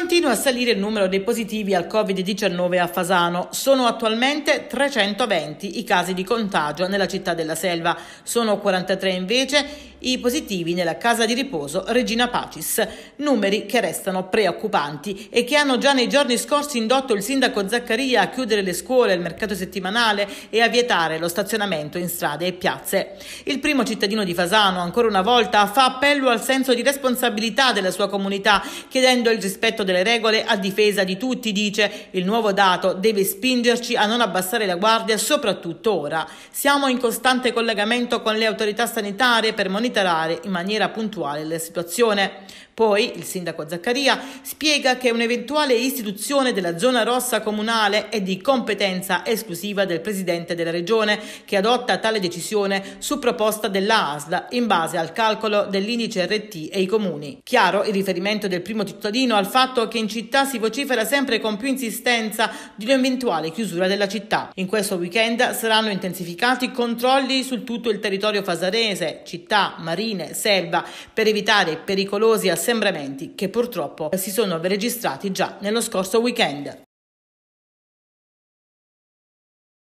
Continua a salire il numero dei positivi al Covid-19 a Fasano. Sono attualmente 320 i casi di contagio nella città della Selva. Sono 43 invece i positivi nella casa di riposo Regina Pacis, numeri che restano preoccupanti e che hanno già nei giorni scorsi indotto il sindaco Zaccaria a chiudere le scuole, il mercato settimanale e a vietare lo stazionamento in strade e piazze. Il primo cittadino di Fasano, ancora una volta, fa appello al senso di responsabilità della sua comunità, chiedendo il rispetto delle regole a difesa di tutti, dice. Il nuovo dato deve spingerci a non abbassare la guardia, soprattutto ora. Siamo in costante collegamento con le autorità sanitarie per monitorare monitorare in maniera puntuale la situazione. Poi il sindaco Zaccaria spiega che un'eventuale istituzione della zona rossa comunale è di competenza esclusiva del presidente della regione che adotta tale decisione su proposta della ASL in base al calcolo dell'indice RT e i comuni. Chiaro il riferimento del primo cittadino al fatto che in città si vocifera sempre con più insistenza di un'eventuale chiusura della città. In questo weekend saranno intensificati controlli su tutto il territorio fasarese, città, marine, selva per evitare pericolosi assembramenti che purtroppo si sono registrati già nello scorso weekend.